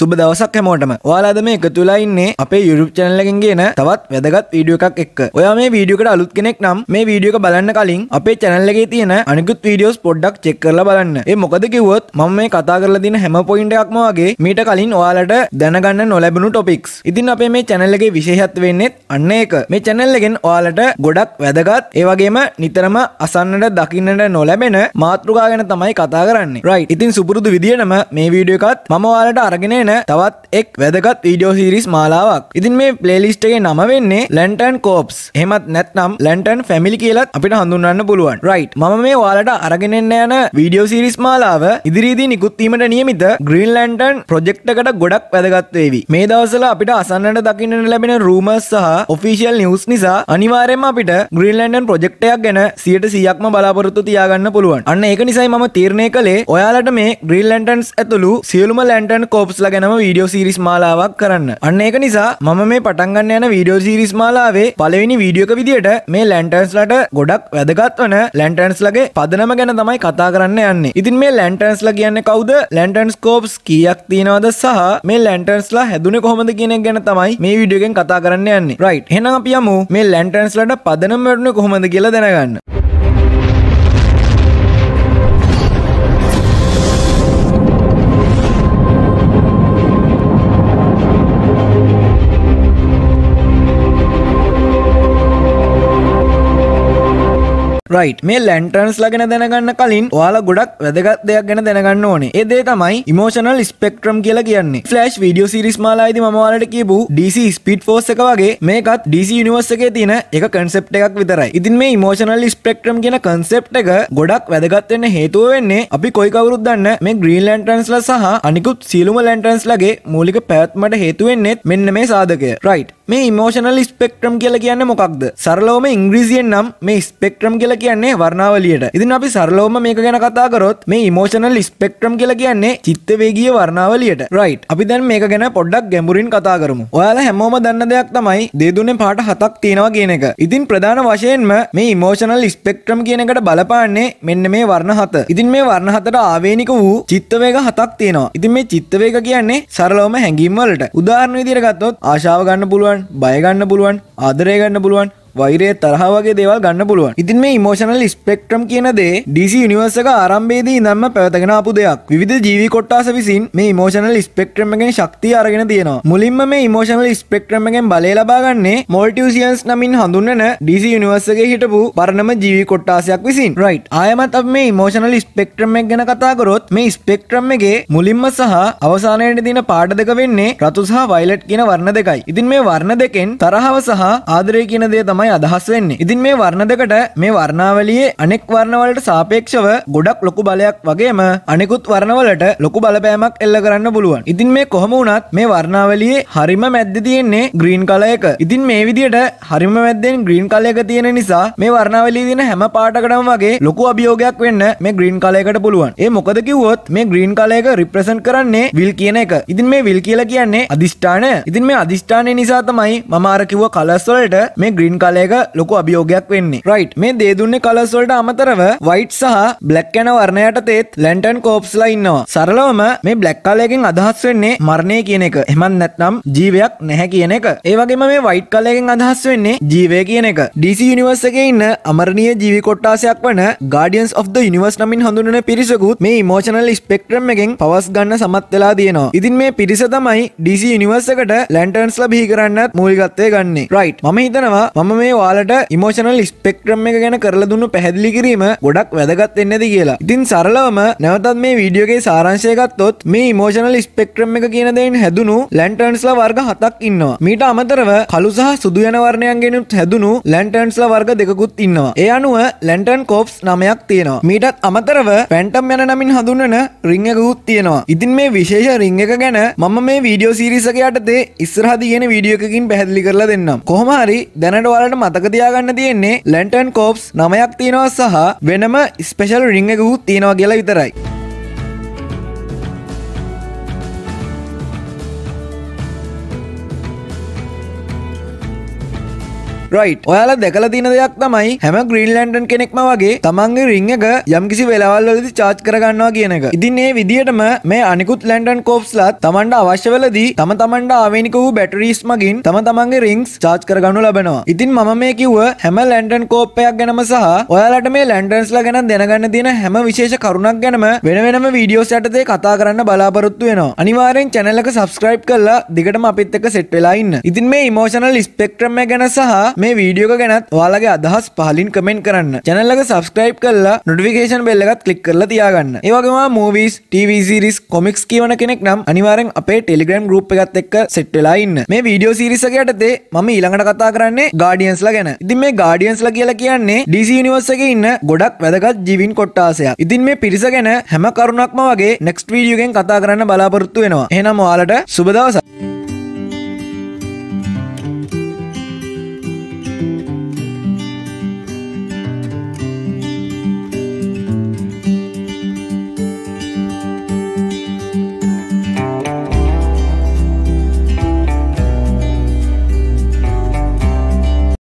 සුබ දවසක් හැමෝටම ඔයාලාද මේ එකතුලා ඉන්නේ අපේ YouTube channel එකෙන් ගේන තවත් වැදගත් වීඩියෝ එකක් එක්ක. ඔයා මේ වීඩියෝ එකට අලුත් කෙනෙක් නම් මේ වීඩියෝ එක බලන්න කලින් අපේ channel එකේ තියෙන අනිකුත් videos පොඩ්ඩක් check කරලා බලන්න. ඒ මොකද කිව්වොත් මම මේ කතා කරලා තියෙන හැම point එකක්ම වගේ මීට කලින් ඔයාලට දැනගන්න නොලැබුණු topics. ඉතින් අපේ මේ channel එකේ විශේෂත්වය වෙන්නේ අන්න ඒක. මේ channel එකෙන් ඔයාලට ගොඩක් වැදගත් ඒ වගේම නිතරම අසන්නට දකින්නට නොලැබෙන මාතෘකා ගැන තමයි කතා කරන්නේ. right. ඉතින් සුපුරුදු විදියටම මේ වීඩියෝ එකත් මම ඔයාලට අරගෙන ගැන තවත් එක් වැදගත් වීඩියෝ සිරිස් මාලාවක් ඉතින් මේ ප්ලේලිස්ටගේ නම වෙන්නේ ලැන්ටන් කෝප්ස් හෙමත් නැත්නම් ලැන්ටන් ෆැමිලි කියලත් අපිට හඳුන්න්න පුළුවන් රයිට් ම මේ වාලට අරගෙනෙන්න යන වීඩියෝ සිරිස් මාලාව ඉදිරිදී නිකුත්වීමට නියමිත ග්‍රීන් ලැන්ටන් ප්‍රොජෙක්්කට ගොඩක් වැදගත්වේවි මේ දවසල අපිට අසන්නට දකින්නට ලැබෙන රූමස් සහ ඔෆිසිියල් නිියස් නිසා අනිවාරයම අපිට ග්‍රීන් ලැන්ටන් ප්‍රොජෙක්ටයක් ගැන සියට සියක්ම බලාපොරොත්තු තියාගන්න පුළුවන් අන්න ඒක නිසයි ම තීරණය කළේ ඔයාලට මේ ග්‍රීල් ලැන්ටන්ස් ඇතුළු සියලුම ලැන්ටන් කෝප්ස් ලග ගැනම වීඩියෝ සීරිස් මාලාවක් කරන්න අන්න ඒක නිසා මම මේ පටන්ගන්න යන වීඩියෝ සීරිස් මාලාවේ පලවෙනි වීඩියෝක විදියට මේ ලැන්ටර්ස්ලට ගොඩක් වැදගත් වන ලැන්ටර්න්ස් ලගේ පදනම ගැන තමයි කතා කරන්න යන්නේ ඉතින් මේ ලැන්ටර්න්ස්ල කියන්න කවුද ලැන්ටර්න්ස් කෝප්ස් කියක් තියෙනවද සහ මේ ලැන්ටර්න්ස්ලා හැදුන කොහොමද කියනෙක් ගැන තමයි මේ වීඩියෝගෙන් කතා කරන්න යන්නේ රයිට් හෙනම් අපි යමු මේ ලැන්ටර්න්ස්ලට පදනම වැඩුණේ කොහොමද කියලා දැනගන්න රයිට් මේ ලැන්ටර්න්ස් ලගෙන දැනගන්න කලින් ඔයාලා ගොඩක් වැදගත් දෙයක් ගැන දැනගන්න ඕනේ ඒදේ තමයි ඉමෝෂනල් ස්පෙක්ට්‍රම් කියලා කියන්නේ ෆ්ලෑෂ් වීඩියෝ සිරිස් මාලායිදි මම ඔයාලට කියපු DC ස්පීඩ් ෆෝස් එක වගේ මේකත් DC යුනිවර්ස් එකේ තියෙන එක කන්සෙප්ට් එකක් විතරයි ඉතින් මේ ඉමෝෂනල් ස්පෙක්ට්‍රම් කියන කන්සෙප්ට් එක ගොඩක් වැදගත් වෙන්න හේතුව වෙන්නේ අපි කොයි කවුරුත් දන්න මේ ග්‍රීන් ලැන්ටර්න්ස්ලා සහ අනිකුත් සියලුම ලැන්ටර්න්ස්ලාගේ මූලික පැවැත්මට හේතු වෙන්නේත් මෙන්න මේ සාධකය රයිට් මේ ඉමෝෂනල් ස්පෙක්ට්‍රම් කියල කියන්න මොකක්ද සරලෝම ඉංග්‍රීසියෙන් නම් මේ ස්පෙක්ට්‍රම් කියල කියන්නේ වර්ණාවලියට ඉතින් අපි සරලෝම මේක ගැන කතාකරොත් මේ ඉමෝෂනල් ස්පෙක්ට්‍රම් කියල කියන්නේ චිත්තවේගිය වර්ණාවලියට රයිට් අපි දැන් මේක ගැන පොඩ්ඩක් ගැඹුරින් කතා කරමු ඔයාලා හැමෝම දන්න දෙයක් තමයි දෙදුනේ පාට හතක් තියෙනවා කියන එක ඉතින් ප්‍රධාන වශයෙන්ම මේ ඉමෝෂනල් ස්පෙක්ට්‍රම් කියන එකට බලපාන්නේ මෙන්න මේ වර්ණ හත ඉතින් මේ වර්ණ හතට ආවේනික වූ චිත්තවේග හතක් තියෙනවා ඉතින් මේ චිත්තවේග කියන්නේ සරලවම හැඟීම් වලට උදාහරණ විදියට ගත්තොත් ආශාව ගන්න පුළුවන් පුළුවන් බයගන්න පුළුවන් ආදරය ගන්න පුළුවන් වෛරය තරහා වගේ දේවල් ගන්න පුළුවන් ඉතින් මේ ඉමෝෂනල් ස්පෙක්ට්‍රම් කියන දේ DC යුනිවර්ස් එක ආරම්භයේදී ඉඳන්ම පැවතගෙන ආපු දෙයක් විවිධ ජීවි කොට්ටාස විසින් මේ ඉමෝෂනල් ස්පෙක්ට්‍රම් එකෙන් ශක්තිය අරගෙන තියෙනවා මුලින්ම මේ ඉමෝෂනල් ස්පෙක්ට්‍රම් එකෙන් බලය ලබාගන්නේ මොල්ටියසියන්ස් නමින් හඳුන්වන DC යුනිවර්ස් එකේ හිටපු පරණම ජීවි කොට්ටාසයක් විසින් රයිට් ආයමත් අපි මේ ඉමෝෂනල් ස්පෙක්ට්‍රම් එක ගැන කතා කරොත් මේ ස්පෙක්ට්‍රම් එකේ මුලින්ම සහ අවසානයට දින පාඩ දෙක වෙන්නේ රතු සහ වයිලට් කියන වර්ණ දෙකයි. ඉතින් මේ වර්ණ දෙකෙන් තරහව සහ ආදරය කියන දේ තමයි තමයි අදහස් වෙන්නේ ඉතින් මේ වර්ණ දෙකට මේ වර්ණාවලියේ අනෙක් වර්ණවලට සාපේක්ෂව ගොඩක් ලොකු බලයක් වගේම අනෙකුත් වර්ණවලට ලොකු බලපෑමක් එල්ල කරන්න පුළුවන් ඉතින් මේ කොහොම වුණත් මේ වර්ණාවලියේ හරිම මැද්ද තියෙන්නේ ග්‍රීන් කලය එක ඉතින් මේ විදියට හරිම මැද්දෙන් ග්‍රීන් කලය එක තියෙන නිසා මේ වර්ණාවලියේ තියෙන හැම පාටකටම වගේ ලොකු අභියෝගයක් වෙන්න මේ ග්‍රීන් කලයකට පුළුවන්. ඒ මොකද කිව්වොත් මේ ග්‍රීන් කලයක රිප්‍රසන්ට් කරන්නේ විල් කියන එක. ඉතින් මේ විල් කියලා කියන්නේ අදිෂ්ඨානය. ඉතින් මේ අදිෂ්ඨානය නිසා තමයි මම අර කිව්ව කලර්ස් වලට මේ ග්‍රීන් කලයක ලොකු අභියෝගයක් වෙන්නේ රයිට් මේ දේ දුන්නේ කලර්ස් වලට අමතරව වයිට් සහ බ්ලැක් යන වර්ණයට තේත් ලැන්ටර්න් කෝප්ස්ලා ඉන්නවා සරලවම මේ බ්ලැක් කලයකින් අදහස් වෙන්නේ මරණය කියන එක එහෙමත් නැත්නම් ජීවයක් නැහැ කියන එක ඒ වගේම මේ වයිට් කලයකින් අදහස් වෙන්නේ ජීවය කියන එක DC යුනිවර්ස් එකේ ඉන්න අමරණීය ජීවි කොට්ටාසයක් වන Guardians of the Universe නමින් හඳුන්වන පිරිසකුත් මේ ඉමෝෂනල් ස්පෙක්ට්‍රම් එකෙන් පවස් ගන්න සමත් වෙලා තියෙනවා ඉතින් මේ පිරිස තමයි DC යුනිවර්ස් එකට ලැන්ටර්න්ස්ලා බිහි කරන්නත් මූලිකත්වය ගන්නේ රයිට් මම හිතනවා මම මේ වාලට ඉමෝෂනල් ස්පෙක්ට්‍රම් එක ගැන කරලා දුන්න පැහැදිලි කිරීම ගොඩක් වැදගත් එන්නද කියලා ඉතින් සරලවම නැවතත් මේ වීඩියෝගේ සාරංශය ගත්තොත් මේ ඉමෝෂනල් ස්පෙක්ට්‍රම් එක කියන දෙයින් හැදුණු ලැන්ටර්න්ස්ලා වර්ග හතක් ඉන්නවා මීට අමතරව කළු සහ සුදු යන වර්ණයන්ගෙනුත් හැදුණු ලැන්ටර්න්ස්ලා වර්ග දෙකකුත් ඉන්නවා ඒ අනුව ලැන්ටර්න් කෝප්ස් නමයක් තියෙනවා මීටත් අමතරව පැන්ටම් යන නමින් හඳුන්වන රිං එකකුත් තියෙනවා ඉතින් මේ විශේෂ රිං එක ගැන මම මේ වීඩියෝ සීරීසක යටතේ ඉස්සරහ තියෙන වීඩියෝ එකකින් පැහැදිලි කරලා දෙන්නම් කොහොම හරි දැනට ඔයාලට ඔයාලට මතක තියාගන්න තියෙන්නේ ලැන්ටන් කෝප්ස් නමයක් තියෙනවා සහ වෙනම ස්පෙෂල් රිං එකකුත් තියෙනවා කියලා විතරයි. රයිට් ඔයාලා දැකලා තියෙන දෙයක් තමයි හැම ග්‍රීන් ලැන්ටන් කෙනෙක්ම වගේ තමන්ගේ රිං එක යම්කිසි වෙලාවල් වලදී චාර්ජ් කරගන්නවා කියන එක. ඉතින් මේ විදියටම මේ අනිකුත් ලැන්ටන් කෝප්ස්ලාත් තමන්ට අවශ්‍ය වෙලදී තම තමන්ට ආවේනික වූ බැටරීස් මගින් තම තමන්ගේ රිංග්ස් චාර්ජ් කරගනු ලබනවා. ඉතින් මම මේ කිව්ව හැම ලැන්ටන් කෝප්පයක් ගැනම සහ ඔයාලට මේ ලැන්ටන්ස්ලා ගැන දැනගන්න තියෙන හැම විශේෂ කරුණක් ගැනම වෙන වෙනම වීඩියෝස් යටතේ කතා කරන්න බලාපොරොත්තු වෙනවා. අනිවාර්යෙන් channel එක subscribe කරලා දිගටම අපිත් එක්ක සෙට් වෙලා ඉන්න. ඉතින් මේ emotional spectrum එක ගැන සහ මේ වීඩියෝක ගැනත් ඔයාලගේ අදහස් පහලින් කමෙන්ට් කරන්න චැනල්ලක සබස්ක්‍රයිබ් කරලා නොටිෆිකේෂන් බෙල්ල එකත් ක්ලික් කරලා තියාගන්න ඒවගේම මූවීස් ටීවිසිරිස් කොමික්ස් කියවන කෙනෙක් නම් අනිවාරෙන් අපේ ටෙලිග්‍රම් ගරුප් එකත් එක්ක සෙට් වෙලා ඉන්න මේ වීඩියෝ සිරිසකයටතේ මම ඊළඟට කතා කරන්නේ ගාඩියන්ස්ලා ගැන ඉතින් මේ ගාඩියන්ස්ලා කියලා කියන්නේ ඩිසි නිවර්ස එක ඉන්න ගොඩක් වැදගත් ජීවින් කොට්ටාසයක් ඉතින් මේ පිරිස ගැන හැම කරුණක්ම වගේ නෙක්ස්ට වීඩියෝගෙන් කතා කරන්න බලාපොරොත්තු වෙනවා එහෙනම් ඔයාලට සුබ දවසක්